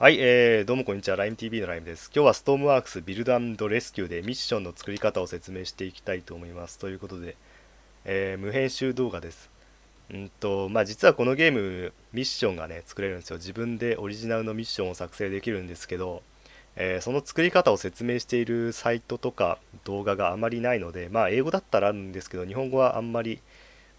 はい、えー、どうもこんにちは。LIMETV の LIME です。今日はストームワークスビルドレスキューでミッションの作り方を説明していきたいと思います。ということで、えー、無編集動画です。うんと、まあ実はこのゲーム、ミッションがね、作れるんですよ。自分でオリジナルのミッションを作成できるんですけど、えー、その作り方を説明しているサイトとか動画があまりないので、まあ英語だったらあるんですけど、日本語はあんまり、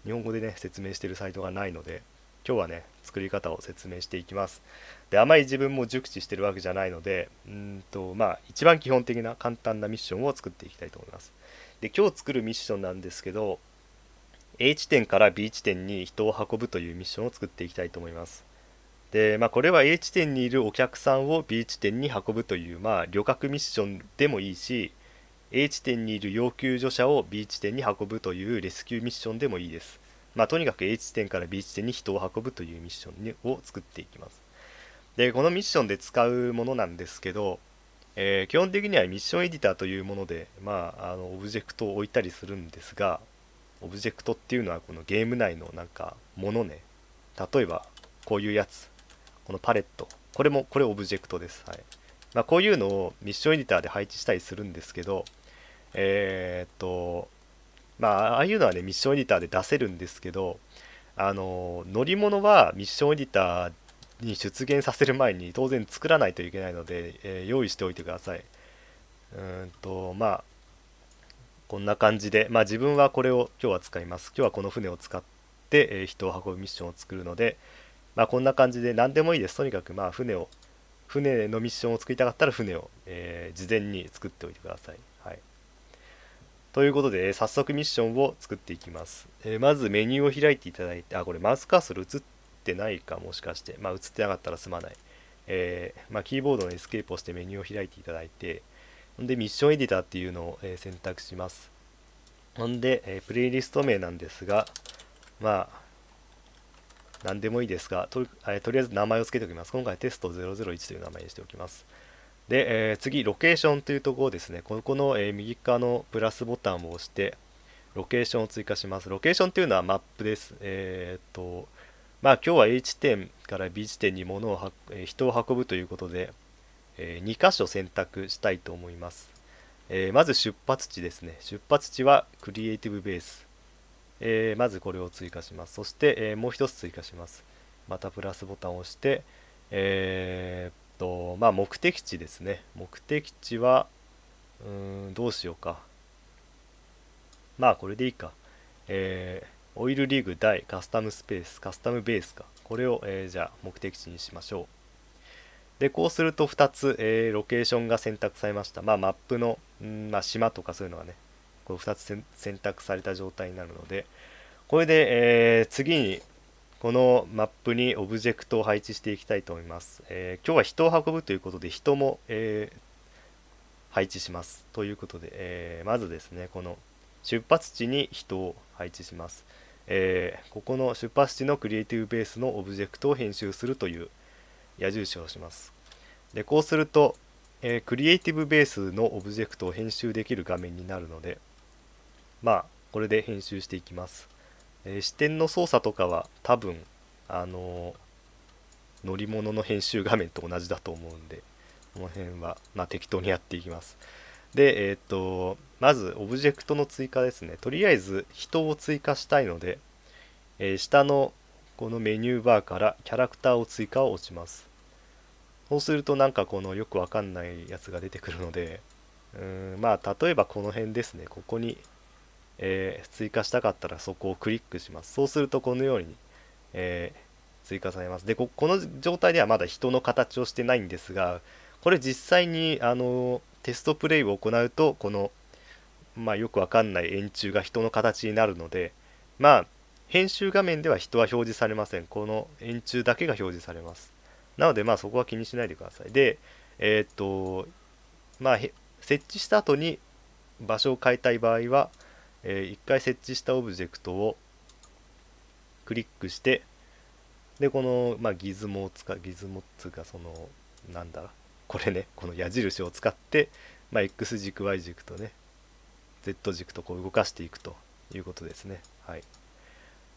日本語でね、説明しているサイトがないので、今日はね、作り方を説明していきます。であまり自分も熟知してるわけじゃないのでうんとまあ一番基本的な簡単なミッションを作っていきたいと思います。で今日作るミッションなんですけど A 地点から B 地点に人を運ぶというミッションを作っていきたいと思います。でまあ、これは A 地点にいるお客さんを B 地点に運ぶという、まあ、旅客ミッションでもいいし A 地点にいる要救助者を B 地点に運ぶというレスキューミッションでもいいです。まあ、とにかく A 地点から B 地点に人を運ぶというミッションを作っていきますでこのミッションで使うものなんですけど、えー、基本的にはミッションエディターというもので、まあ、あのオブジェクトを置いたりするんですがオブジェクトっていうのはこのゲーム内のなんかものね例えばこういうやつこのパレットこれもこれオブジェクトです、はいまあ、こういうのをミッションエディターで配置したりするんですけどえー、っとまあ、ああいうのはね、ミッションエディターで出せるんですけど、あの乗り物はミッションエディターに出現させる前に当然作らないといけないので、えー、用意しておいてください。うんと、まあ、こんな感じで、まあ、自分はこれを今日は使います。今日はこの船を使って、えー、人を運ぶミッションを作るので、まあ、こんな感じで何でもいいです。とにかくまあ船を、船のミッションを作りたかったら船を、えー、事前に作っておいてください。ということで、早速ミッションを作っていきます、えー、まずメニューを開いていただいて、あ、これマウスカーソル映ってないかもしかして、まあ映ってなかったらすまない。えー、まあ、キーボードのエスケープをしてメニューを開いていただいて、んでミッションエディターっていうのを、え選択します。ほんで、えプレイリスト名なんですが、まあ、何でもいいですがと、えとりあえず名前を付けておきます。今回テスト001という名前にしておきます。で、えー、次ロケーションというところですねここの、えー、右側のプラスボタンを押してロケーションを追加しますロケーションというのはマップですえー、っとまあ今日は A 地点から B 地点に物をは、え人を運ぶということで、え2箇所選択したいと思います、えまず出発地ですね出発地はクリエイティブベース、えまずこれを追加しますそして、えもう一つ追加しますまたプラスボタンを押して、えー、とまあ目的地ですね目的地はうんどうしようかまあこれでいいかえー、オイルリーグ大カスタムスペースカスタムベースかこれを、えー、じゃあ目的地にしましょうでこうすると2つ、えー、ロケーションが選択されましたまあマップの、んまあ、島とかそういうのがねこう2つ選択された状態になるのでこれで、えー、次にこのマップにオブジェクトを配置していきたいと思います。えー、今日は人を運ぶということで人も、えー、配置します。ということで、えー、まずですね、この出発地に人を配置します。えここの出発地のクリエイティブベースのオブジェクトを編集するという矢印をします。で、こうすると、えクリエイティブベースのオブジェクトを編集できる画面になるので、まあ、これで編集していきます。えー、視点の操作とかは多分あのー、乗り物の編集画面と同じだと思うんでこの辺は、まあ、適当にやっていきますでえっ、とまずオブジェクトの追加ですねとりあえず人を追加したいので、え下のこのメニューバーからキャラクターを追加を押しますそうするとなんかこのよくわかんないやつが出てくるのでうんまあ例えばこの辺ですねここにえー、追加したかったらそこをクリックしますそうするとこのように、えー、追加されますでこの状態ではまだ人の形をしてないんですがこれ実際にあのテストプレイを行うとこの、まあ、よくわかんない円柱が人の形になるのでまあ編集画面では人は表示されませんこの円柱だけが表示されますなのでまあそこは気にしないでくださいでえー、っとまあ設置した後に場所を変えたい場合は、えー、1回設置したオブジェクトをクリックしてでこの、まあ、ギズモを使うギズモっいうかそのなんだこれねこの矢印を使って、まあ、X 軸 Y 軸とね Z 軸とこう動かしていくということですね。はい、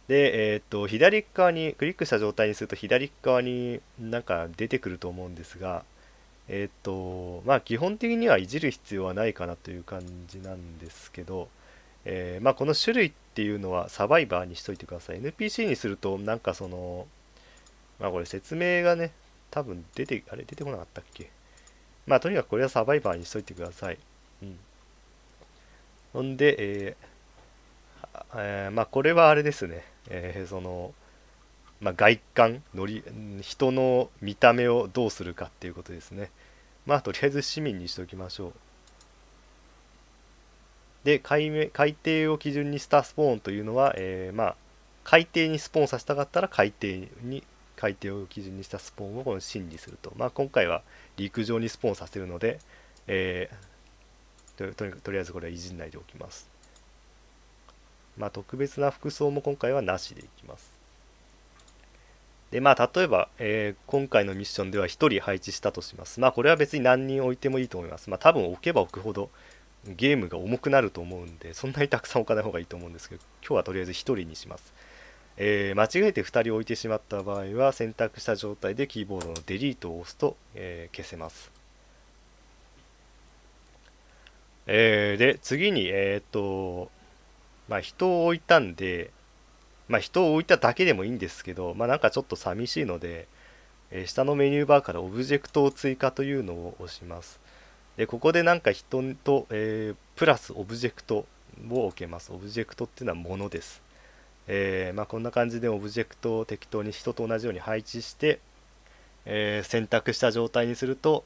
で、えー、っと左側にクリックした状態にすると左側になんか出てくると思うんですが、えー、っとまあ、基本的にはいじる必要はないかなという感じなんですけど、えー、まあ、この種類っていうのはサバイバーにしといてください NPC にするとなんかそのまあこれ説明がね多分出てあれ出てこなかったっけまあとにかくこれはサバイバーにしといてくださいうんほんで、えー、えー、まあこれはあれですね、えー、その、まあ、外観のり、人の見た目をどうするかっていうことですね。まあとりあえず市民にしておきましょう。で海海底を基準にしたスポーンというのは、えー、まあ、海底にスポーンさせたかったら海底に海底を基準にしたスポーンをこの審理すると、まあ、今回は陸上にスポーンさせるので、えー、ととりあえずこれはいじんないでおきます、まあ、特別な服装も今回はなしでいきますでまあ、例えば、えー、今回のミッションでは1人配置したとします。まあ、これは別に何人置いてもいいと思います。まあ、多分置けば置くほど、ゲームが重くなると思うんでそんなにたくさん置かない方がいいと思うんですけど今日はとりあえず1人にします、えー、間違えて2人置いてしまった場合は選択した状態でキーボードのデリートを押すと、えー、消せますえー、で次にえっとまあ人を置いたんでまあ人を置いただけでもいいんですけどまあなんかちょっと寂しいので、え下のメニューバーからオブジェクトを追加というのを押しますでここでなんか人と、えー、プラスオブジェクトを置けます。オブジェクトっていうのはものです。えー、まあ、こんな感じでオブジェクトを適当に人と同じように配置して、えー、選択した状態にすると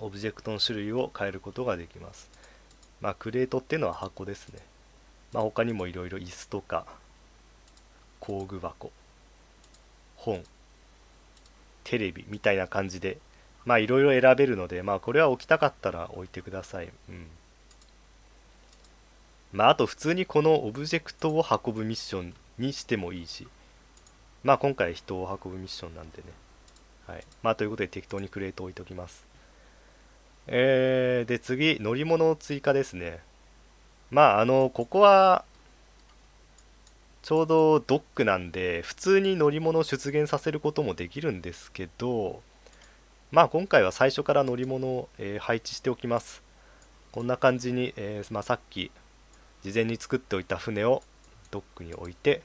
オブジェクトの種類を変えることができます。まあ、クレートっていうのは箱ですね。まあ、他にもいろいろ椅子とか工具箱本テレビみたいな感じでまあいろいろ選べるので、まあこれは置きたかったら置いてください。うん。まああと普通にこのオブジェクトを運ぶミッションにしてもいいし、まあ今回人を運ぶミッションなんでね。はい。まあということで適当にクレート置いておきます。えー、で次、乗り物を追加ですね。まああの、ここは、ちょうどドックなんで、普通に乗り物を出現させることもできるんですけど、まあ今回は最初から乗り物を、えー、配置しておきます。こんな感じに、えー、まあ、さっき事前に作っておいた船をドックに置いて、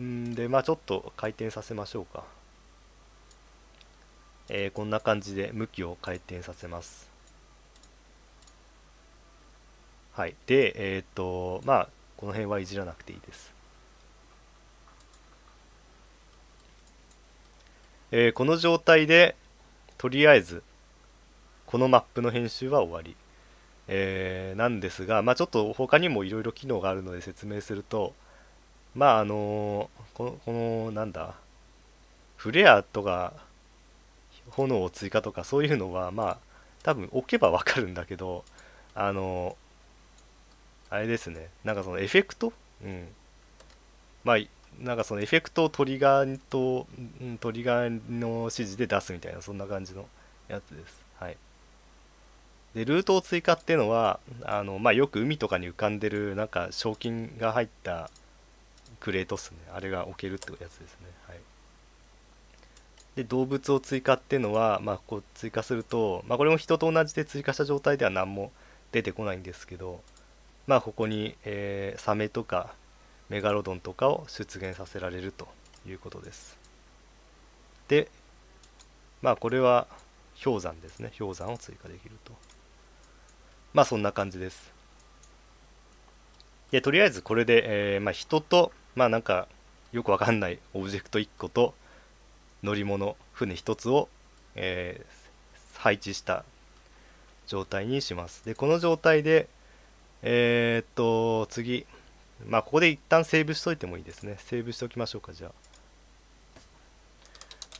んで、まあちょっと回転させましょうか。えー、こんな感じで向きを回転させます。はい。で、えっ、ー、と、まあ、この辺はいじらなくていいです。えー、この状態で、とりあえず、このマップの編集は終わり。えー、なんですが、まあ、ちょっと他にもいろいろ機能があるので説明すると、まああのー、この、このなんだ、フレアとか炎を追加とかそういうのは、まあ、多分置けばわかるんだけど、あのー、あれですね、なんかそのエフェクトうん。まあ、なんかそのエフェクトをトリガーとトリガーの指示で出すみたいなそんな感じのやつです。はい、でルートを追加っていうのはあの、まあ、よく海とかに浮かんでるなんか賞金が入ったクレートっすねあれが置けるってやつですね。はい、で動物を追加っていうのは、まあ、こう追加すると、まあ、これも人と同じで追加した状態では何も出てこないんですけど、まあ、ここに、えー、サメとかメガロドンとかを出現させられるということです。で、まあこれは氷山ですね。氷山を追加できると。まあそんな感じです。で、とりあえずこれで、えー、まあ、人と、まあなんかよくわかんないオブジェクト1個と乗り物、船1つを、えー、配置した状態にします。で、この状態で、えー、っと、次、まあここで一旦セーブしといてもいいですねセーブしておきましょうかじゃあ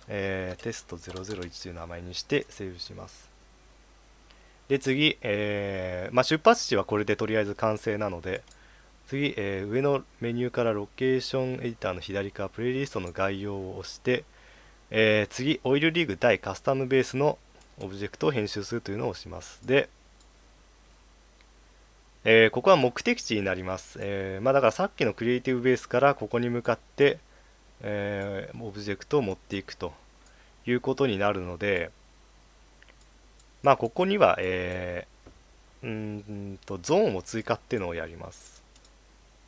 えー、テスト001という名前にしてセーブしますで次、えーまあ、出発地はこれでとりあえず完成なので次、えー、上のメニューからロケーションエディターの左側プレイリストの概要を押して、えー、次オイルリーグ対カスタムベースのオブジェクトを編集するというのを押しますでえー、ここは目的地になります、えー、まあ、だからさっきのクリエイティブベースからここに向かって、えー、オブジェクトを持っていくということになるのでまあここには、えー、うんとゾーンを追加っていうのをやります、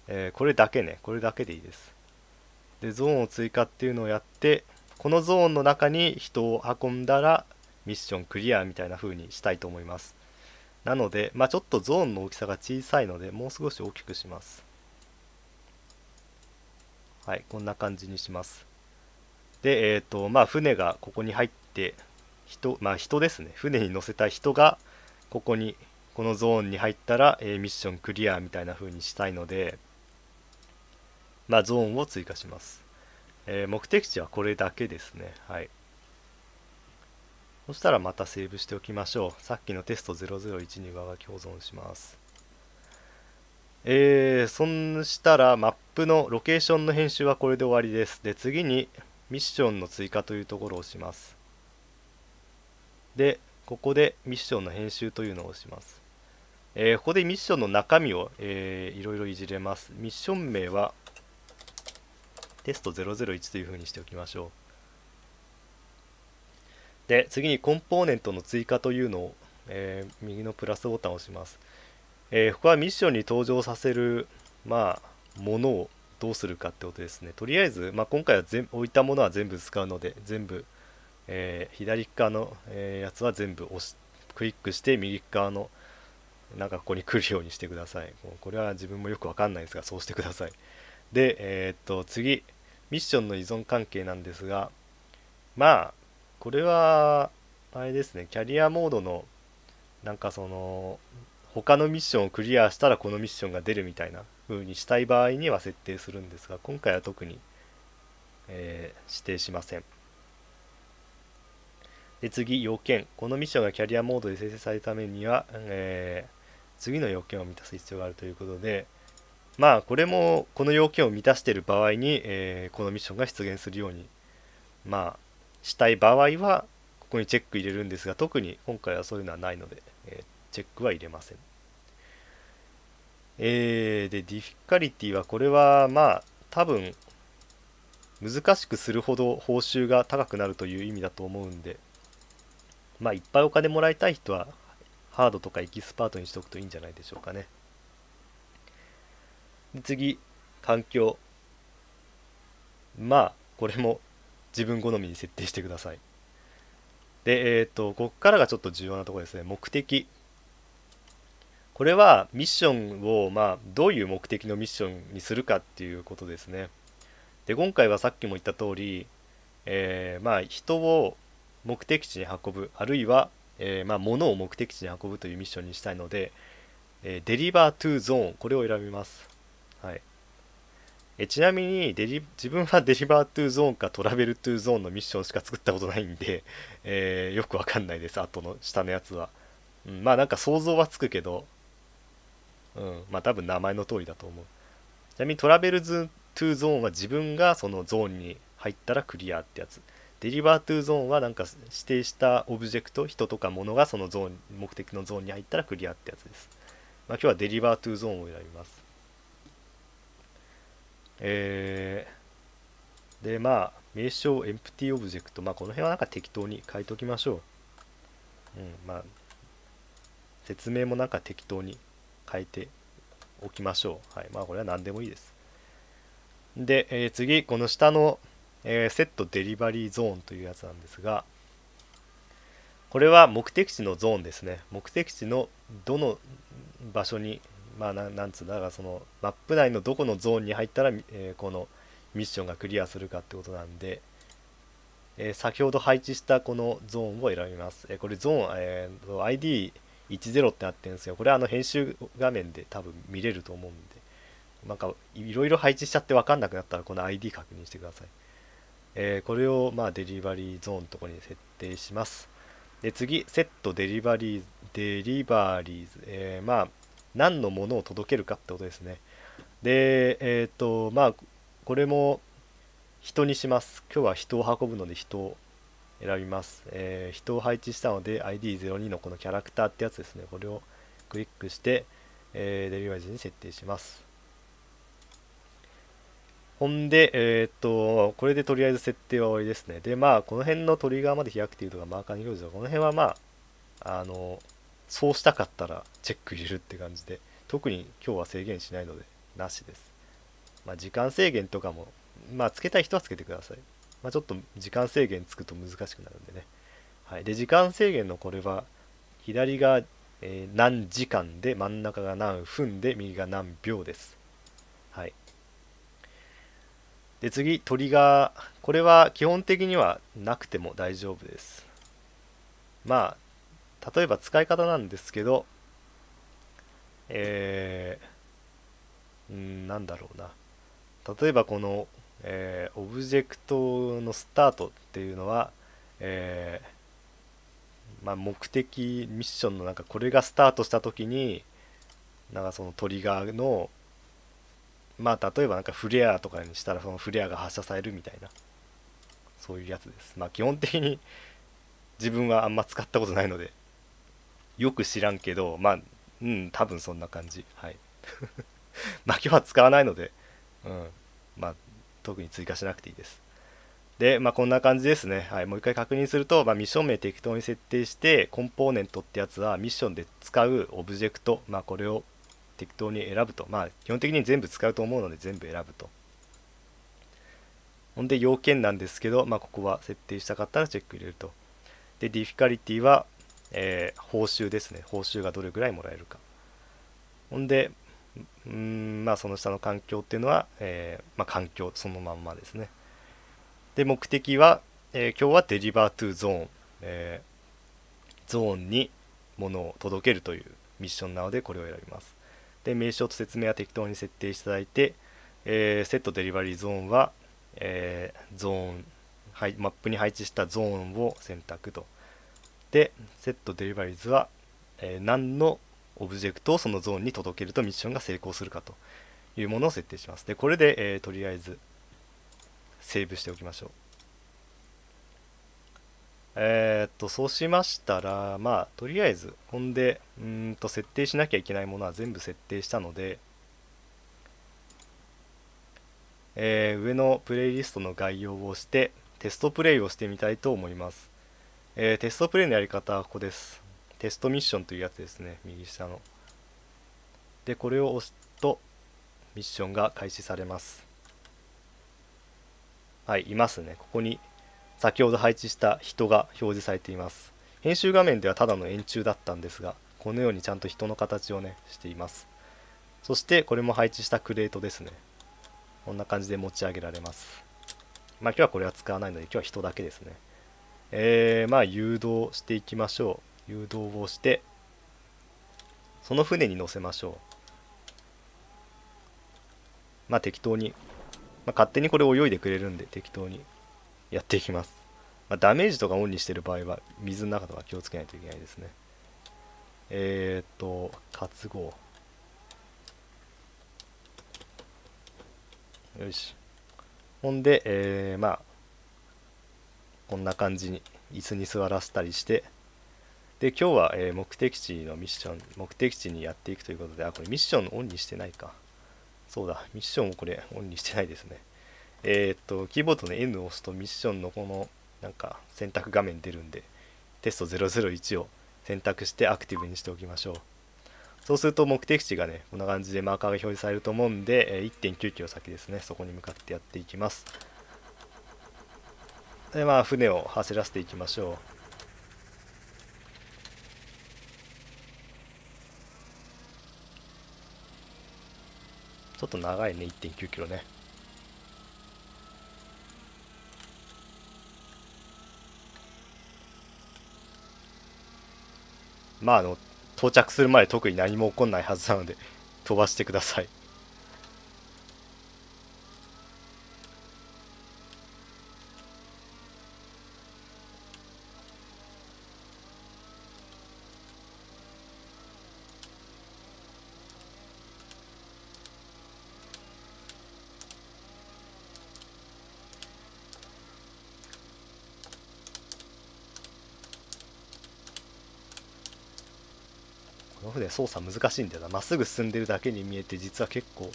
えこれだけねこれだけでいいですでゾーンを追加っていうのをやってこのゾーンの中に人を運んだらミッションクリアみたいな風にしたいと思いますなので、まあ、ちょっとゾーンの大きさが小さいので、もう少し大きくします。はい、こんな感じにします。で、えっ、ー、と、まあ、船がここに入って、人、まあ、人ですね。船に乗せた人が、ここに、このゾーンに入ったら、えー、ミッションクリアみたいな風にしたいので、まあ、ゾーンを追加します。えー、目的地はこれだけですね。はい。そしたらまたセーブしておきましょう。さっきのテスト001に上書き保存します。えー、そんしたらマップのロケーションの編集はこれで終わりです。で、次にミッションの追加というところをします。で、ここでミッションの編集というのを押します。えー、ここでミッションの中身を、えー、いろいろいじれます。ミッション名はテスト001というふうにしておきましょう。で次にコンポーネントの追加というのを、えー、右のプラスボタンを押します、えー、ここはミッションに登場させるまあものをどうするかってことですねとりあえず、まあ、今回は全置いたものは全部使うので全部、えー、左側の、えやつは全部押しクリックして右側のなんかここに来るようにしてくださいこれは自分もよくわかんないですがそうしてくださいでえっと次ミッションの依存関係なんですがまあこれは、あれですね、キャリアモードの、なんかその、他のミッションをクリアしたらこのミッションが出るみたいな風にしたい場合には設定するんですが、今回は特に、えー、指定しません。で次、要件。このミッションがキャリアモードで生成されるためには、えー、次の要件を満たす必要があるということで、まあ、これもこの要件を満たしている場合に、えー、このミッションが出現するように、まあ、したい場合はここにチェック入れるんですが特に今回はそういうのはないので、えー、チェックは入れません。えー、でディフィカリティはこれはまあ多分難しくするほど報酬が高くなるという意味だと思うんでまあいっぱいお金もらいたい人はハードとかエキスパートにしておくといいんじゃないでしょうかね。次環境まあこれも自分好みに設定してくださいでえっ、ー、とこっからがちょっと重要なところですね目的これはミッションをまあどういう目的のミッションにするかっていうことですねで今回はさっきも言った通り、えー、まあ人を目的地に運ぶあるいは、えー、まあ物を目的地に運ぶというミッションにしたいので、えー、デリバートゥーゾーンこれを選びますはいえちなみにデリ自分はデリバートゥーゾーンかトラベルトゥーゾーンのミッションしか作ったことないんで、えー、よくわかんないです後の下のやつは、うん、まあなんか想像はつくけどうんまあ多分名前の通りだと思うちなみにトラベルズトゥーゾーンは自分がそのゾーンに入ったらクリアってやつデリバートゥーゾーンはなんか指定したオブジェクト人とか物がそのゾーン目的のゾーンに入ったらクリアってやつです、まあ、今日はデリバートゥーゾーンを選びますえー、で、まあ、名称エンプティオブジェクト。まあ、この辺はなんか適当に書いておきましょう。うん、まあ、説明もなんか適当に書いておきましょう。はい。まあ、これは何でもいいです。で、えー、次、この下の、えー、セットデリバリーゾーンというやつなんですが、これは目的地のゾーンですね。目的地のどの場所にまあななんつうんだがそのマップ内のどこのゾーンに入ったら、えー、このミッションがクリアするかってことなんで、えー、先ほど配置したこのゾーンを選びます、えー、これゾーン、えー、ID10 ってなってるんですよこれはあの編集画面で多分見れると思うんでなんかいろいろ配置しちゃって分かんなくなったらこの ID 確認してください、えー、これをまあデリバリーゾーンのとこに設定しますで次セットデリバリーデリバリーズ、えー、まあ何のものを届けるかってことですね。で、えっ、ー、と、まあ、これも人にします。今日は人を運ぶので人を選びます。えー、人を配置したので ID02 のこのキャラクターってやつですね。これをクリックして、えー、デリバイズに設定します。ほんで、えー、っと、これでとりあえず設定は終わりですね。で、まあ、この辺のトリガーまで開くっていうとがマーカーに表示だこの辺はまあ、あの、そうしたかったらチェック入れるって感じで特に今日は制限しないのでなしです、まあ、時間制限とかもまあつけたい人はつけてください、まあ、ちょっと時間制限つくと難しくなるんでね、はい、で時間制限のこれは左が、えー、何時間で真ん中が何分で右が何秒ですはいで次トリガーこれは基本的にはなくても大丈夫ですまあ例えば使い方なんですけど、えー、んなんだろうな。例えばこの、えー、オブジェクトのスタートっていうのは、えー、まあ、目的ミッションのなんかこれがスタートした時になんかそのトリガーのまあ例えばなんかフレアとかにしたらそのフレアが発射されるみたいなそういうやつですまあ基本的に自分はあんま使ったことないのでよく知らんけど、まあ、うん、多分そんな感じ。はい。まあは使わないので、うん、まあ、特に追加しなくていいです。で、まあ、こんな感じですね。はい、もう一回確認すると、まあ、ミッション名適当に設定して、コンポーネントってやつはミッションで使うオブジェクト、まあ、これを適当に選ぶと。まあ、基本的に全部使うと思うので全部選ぶと。ほんで、要件なんですけど、まあ、ここは設定したかったらチェック入れると。で、ディフィカリティは、えー、報酬ですね報酬がどれぐらいもらえるかほんでうんまあその下の環境っていうのは、えー、まあ、環境そのまんまですねで目的は、えー、今日はデリバートゥゾーン、えゾーンに物を届けるというミッションなのでこれを選びますで名称と説明は適当に設定していただいて、えセットデリバリーゾーンは、えゾーンはい、マップに配置したゾーンを選択と、set d e l i v e は、え何のオブジェクトをそのゾーンに届けるとミッションが成功するかというものを設定します。で、これで、えとりあえずセーブしておきましょう。えー、っと、そうしましたら、まあ、とりあえず、ほんで、うんと、設定しなきゃいけないものは全部設定したので、えー、上のプレイリストの概要をして、テストプレイをしてみたいと思います。えー、テストプレイのやり方はここです。テストミッションというやつですね。右下の。で、これを押すと、ミッションが開始されます。はい、いますね。ここに先ほど配置した人が表示されています。編集画面ではただの円柱だったんですが、このようにちゃんと人の形をね、しています。そしてこれも配置したクレートですね。こんな感じで持ち上げられます。まあ今日はこれは使わないので、今日は人だけですね。えー、まあ誘導していきましょう誘導をしてその船に乗せましょうまあ適当に、まあ、勝手にこれ泳いでくれるんで適当にやっていきます、まあ、ダメージとかオンにしてる場合は水の中とか気をつけないといけないですねえー、っと活合よしほんで、えー、まあこんな感じに椅子に座らせたりしてで今日は、え目的地のミッション目的地にやっていくということであこれミッションオンにしてないかそうだミッションをこれオンにしてないですねえー、っとキーボードの N を押すとミッションのこのなんか選択画面出るんでテスト001を選択してアクティブにしておきましょうそうすると目的地がねこんな感じでマーカーが表示されると思うんで1.9 k m 先ですねそこに向かってやっていきますでまあ船を走らせていきましょうちょっと長いね、1.9キロね。まあ、あの、到着する前特に何も起こらないはずなので、飛ばしてください。操作難しいんだよなまっすぐ進んでるだけに見えて実は結構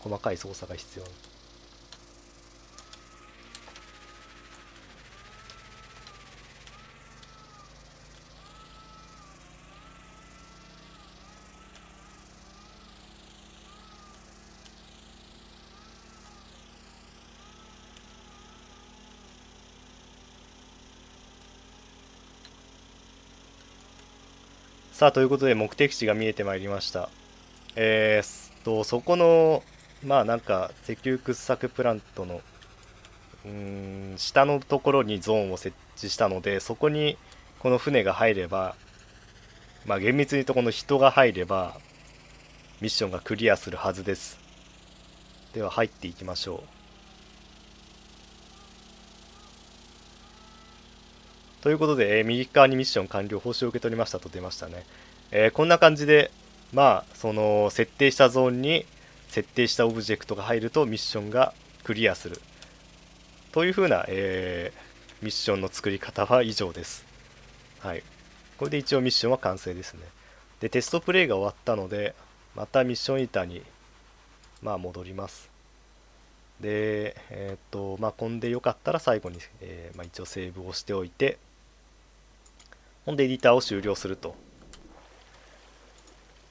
細かい操作が必要さあということで目的地が見えてまいりましたえー、っとそこのまあなんか石油掘削プラントのうん下のところにゾーンを設置したのでそこにこの船が入ればまあ厳密に言うとこの人が入ればミッションがクリアするはずですでは入っていきましょうということで、えー、右側にミッション完了、報酬を受け取りましたと出ましたね。えー、こんな感じで、まあ、その設定したゾーンに設定したオブジェクトが入るとミッションがクリアする。というふうな、えー、ミッションの作り方は以上です。はい。これで一応ミッションは完成ですね。で、テストプレイが終わったので、またミッション板に、まあ、戻ります。で、えー、っと、まあ、こんでよかったら最後に、えー、まあ、一応セーブをしておいて、ほんでエディターを終了すると。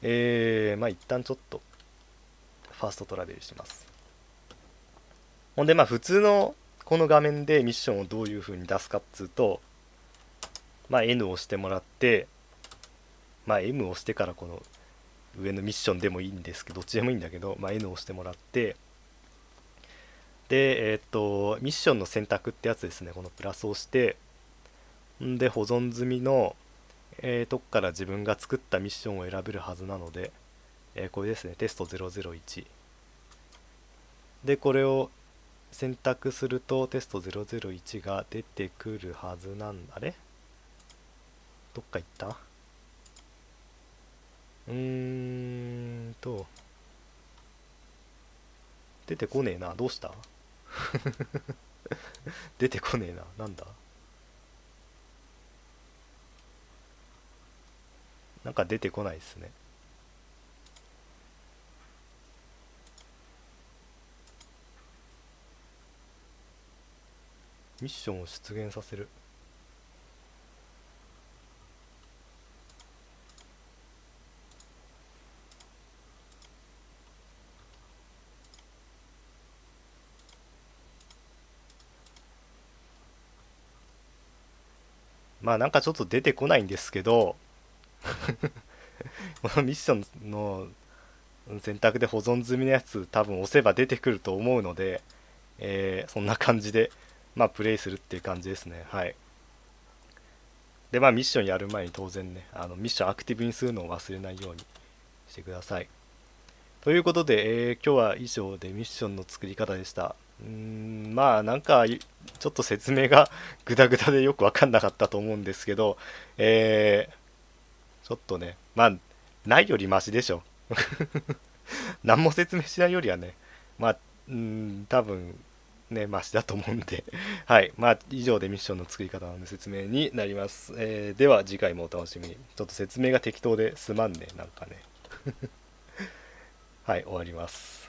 えー、まあ一旦ちょっと、ファーストトラベルします。ほんでまあ普通のこの画面でミッションをどういう風に出すかっつうと、まあ N を押してもらって、まあ M を押してからこの上のミッションでもいいんですけど、どっちでもいいんだけど、まあ N を押してもらって、で、えっ、と、ミッションの選択ってやつですね、このプラスを押して、で保存済みの、えー、とこから自分が作ったミッションを選べるはずなので、えー、これですねテスト001でこれを選択するとテスト001が出てくるはずなんだねどっか行ったうーんと出てこねえなどうした 出てこねえななんだなんか出てこないですねミッションを出現させるまあなんかちょっと出てこないんですけどこ のミッションの選択で保存済みのやつ多分押せば出てくると思うので、えー、そんな感じで、まあ、プレイするっていう感じですね。はい。で、まあ、ミッションやる前に当然ね、あのミッションアクティブにするのを忘れないようにしてください。ということで、えー、今日は以上でミッションの作り方でした。うん、まあ、なんか、ちょっと説明が グダグダでよくわかんなかったと思うんですけど、えーちょっとね、まあ、ないよりマシでしょ。何も説明しないよりはね、まあ、うん、多分、ね、マシだと思うんで はい。まあ、以上でミッションの作り方の説明になります。えー、では、次回もお楽しみに。ちょっと説明が適当ですまんね、なんかね。はい、終わります。